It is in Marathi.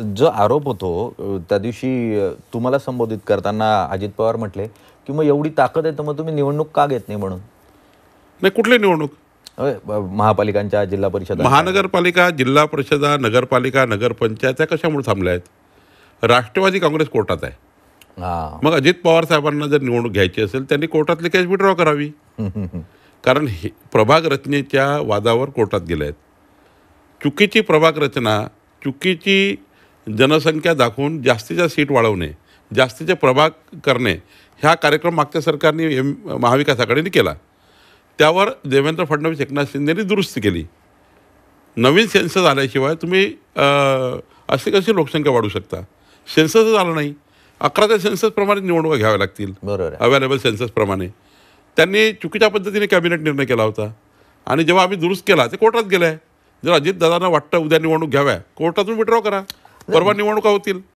जो आरोप होतो त्या दिवशी तुम्हाला संबोधित करताना अजित पवार म्हटले की मग एवढी ताकद आहे तर मग तुम्ही निवडणूक का घेत नाही म्हणून नाही कुठली निवडणूक महापालिकांच्या जिल्हा परिषद महानगरपालिका जिल्हा परिषदा नगरपालिका नगरपंचायत कशामुळे थांबल्या आहेत राष्ट्रवादी काँग्रेस कोर्टात आहे मग अजित पवार साहेबांना जर निवडणूक घ्यायची असेल त्यांनी कोर्टातली कॅश विड्रॉ करावी कारण हे प्रभाग रचनेच्या वादावर कोर्टात गेल्या आहेत चुकीची प्रभाग रचना चुकीची जनसंख्या दाखवून जास्तीच्या सीट वाढवणे जास्तीचे प्रभाग करणे ह्या कार्यक्रम मागच्या सरकारने एम महाविकास आघाडीने केला त्यावर देवेंद्र फडणवीस एकनाथ शिंदेनी दुरुस्ती केली नवीन सेन्सस आल्याशिवाय तुम्ही असे कशी लोकसंख्या वाढू शकता सेन्ससच आलं नाही अकरा त्या सेन्ससप्रमाणे निवडणुका घ्याव्या लागतील बरोबर अवेलेबल सेन्ससप्रमाणे त्यांनी चुकीच्या पद्धतीने कॅबिनेट निर्णय केला होता आणि जेव्हा आम्ही दुरुस्त केला ते कोर्टात गेलं आहे जर अजितदादांना वाटतं उद्या निवडणूक घ्याव्या कोर्टातून विड्रॉ करा परवा निवडणुका होतील